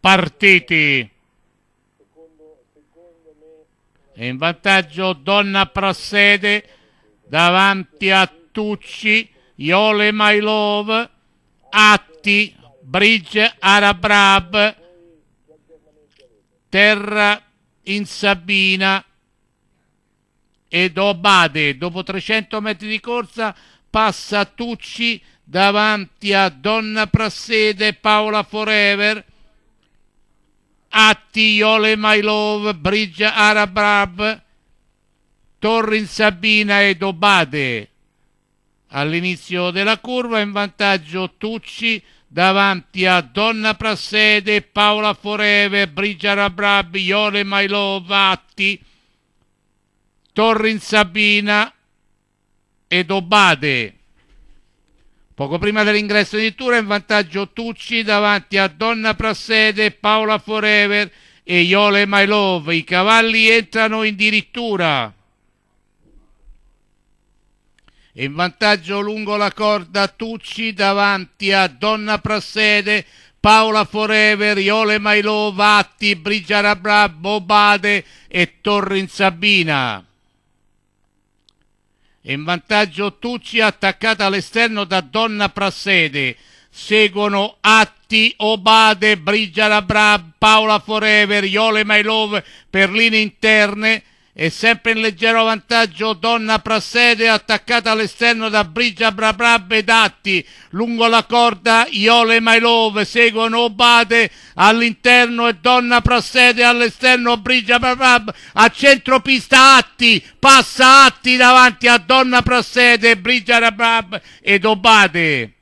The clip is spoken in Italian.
partiti. In vantaggio Donna Prassede davanti a Tucci, Iole Mailov, Atti, Bridge Arabrab, Terra in Sabina ed Obade. Dopo 300 metri di corsa passa Tucci davanti a Donna Prassede, Paola Forever, Atti, Yole My Love, Brigia Arabrab, Torrin Sabina ed Obade. All'inizio della curva in vantaggio Tucci davanti a Donna Prassede, Paola Forever, Brigia Arabrab, Yole My Love, Atti, Torrin Sabina, ed Obate. Poco prima dell'ingresso di Tura in vantaggio Tucci davanti a Donna Prassede, Paola Forever e Iole My Love. I cavalli entrano in dirittura. In vantaggio lungo la corda Tucci davanti a Donna Prassede, Paola Forever, Iole My Love, Atti, Rabra, Bobade e Torrin Sabina. In vantaggio Tucci attaccata all'esterno da Donna Prassede. Seguono Atti, Obade, Brigia Labra, Paola Forever, Iole Mailov per linee interne e sempre in leggero vantaggio Donna Prassede attaccata all'esterno da Brigia Brabrab e Datti lungo la corda Iole Mailov seguono Obate all'interno e Donna Prassede all'esterno Brigia Brabrab a centropista Atti passa Atti davanti a Donna Prassede Brigia Brabrab ed Obate